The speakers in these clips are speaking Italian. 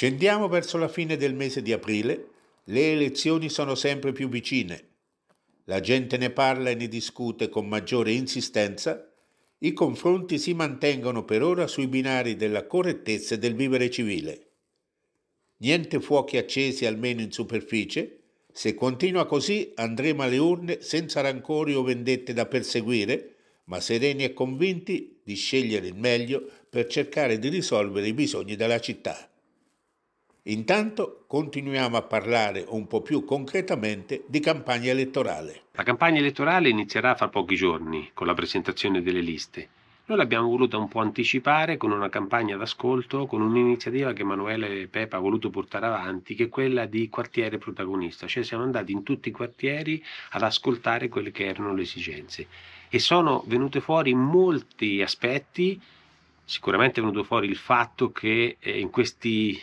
Scendiamo verso la fine del mese di aprile, le elezioni sono sempre più vicine, la gente ne parla e ne discute con maggiore insistenza, i confronti si mantengono per ora sui binari della correttezza e del vivere civile. Niente fuochi accesi almeno in superficie, se continua così andremo alle urne senza rancori o vendette da perseguire, ma sereni e convinti di scegliere il meglio per cercare di risolvere i bisogni della città. Intanto continuiamo a parlare un po' più concretamente di campagna elettorale. La campagna elettorale inizierà fra pochi giorni con la presentazione delle liste. Noi l'abbiamo voluta un po' anticipare con una campagna d'ascolto, con un'iniziativa che Emanuele Pepa ha voluto portare avanti, che è quella di quartiere protagonista, cioè siamo andati in tutti i quartieri ad ascoltare quelle che erano le esigenze e sono venute fuori molti aspetti, sicuramente è venuto fuori il fatto che eh, in questi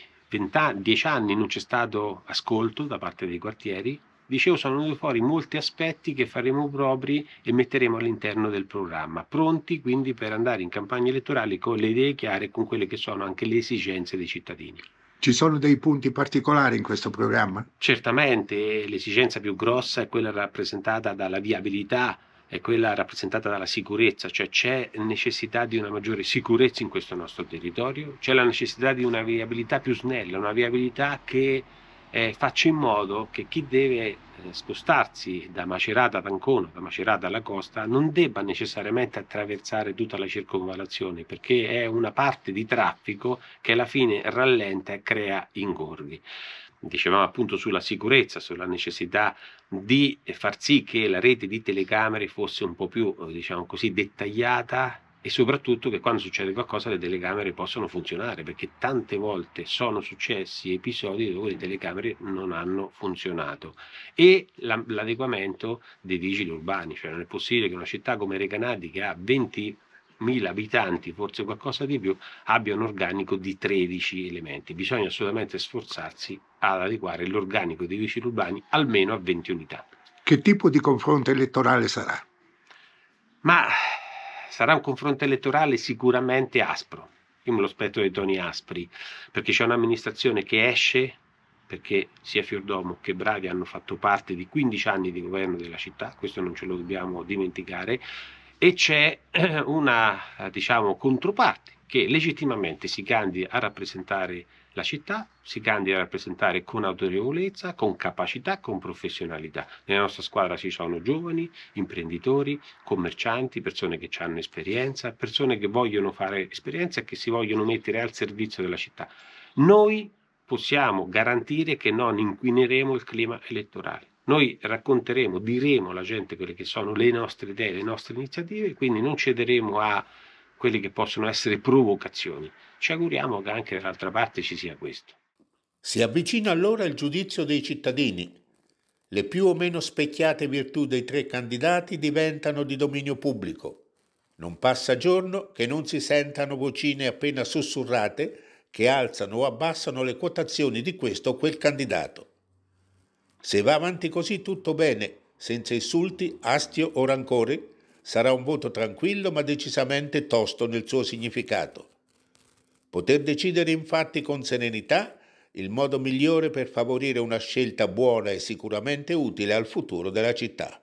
dieci anni non c'è stato ascolto da parte dei quartieri, dicevo sono venuti fuori molti aspetti che faremo propri e metteremo all'interno del programma, pronti quindi per andare in campagna elettorale con le idee chiare e con quelle che sono anche le esigenze dei cittadini. Ci sono dei punti particolari in questo programma? Certamente, l'esigenza più grossa è quella rappresentata dalla viabilità è quella rappresentata dalla sicurezza, cioè c'è necessità di una maggiore sicurezza in questo nostro territorio, c'è la necessità di una viabilità più snella, una viabilità che eh, faccia in modo che chi deve eh, spostarsi da Macerata ad Ancona, da Macerata alla costa, non debba necessariamente attraversare tutta la circonvalazione, perché è una parte di traffico che alla fine rallenta e crea ingorghi dicevamo appunto sulla sicurezza, sulla necessità di far sì che la rete di telecamere fosse un po' più, diciamo così, dettagliata e soprattutto che quando succede qualcosa le telecamere possono funzionare, perché tante volte sono successi episodi dove le telecamere non hanno funzionato. E l'adeguamento dei vigili urbani, cioè non è possibile che una città come Recanati che ha 20.000 abitanti, forse qualcosa di più, abbia un organico di 13 elementi. Bisogna assolutamente sforzarsi ad adeguare l'organico dei vigili urbani almeno a 20 unità. Che tipo di confronto elettorale sarà? Ma sarà un confronto elettorale sicuramente aspro. Io me lo aspetto dei toni aspri, perché c'è un'amministrazione che esce perché sia Fiordomo che Bravi hanno fatto parte di 15 anni di governo della città, questo non ce lo dobbiamo dimenticare, e c'è eh, una eh, diciamo, controparte che legittimamente si candida a rappresentare la città, si candida a rappresentare con autorevolezza, con capacità, con professionalità. Nella nostra squadra ci sono giovani, imprenditori, commercianti, persone che hanno esperienza, persone che vogliono fare esperienza e che si vogliono mettere al servizio della città. Noi possiamo garantire che non inquineremo il clima elettorale. Noi racconteremo, diremo alla gente quelle che sono le nostre idee, le nostre iniziative, quindi non cederemo a quelle che possono essere provocazioni. Ci auguriamo che anche dall'altra parte ci sia questo. Si avvicina allora il giudizio dei cittadini. Le più o meno specchiate virtù dei tre candidati diventano di dominio pubblico. Non passa giorno che non si sentano vocine appena sussurrate che alzano o abbassano le quotazioni di questo o quel candidato. Se va avanti così tutto bene, senza insulti, astio o rancore, sarà un voto tranquillo ma decisamente tosto nel suo significato. Poter decidere infatti con serenità il modo migliore per favorire una scelta buona e sicuramente utile al futuro della città.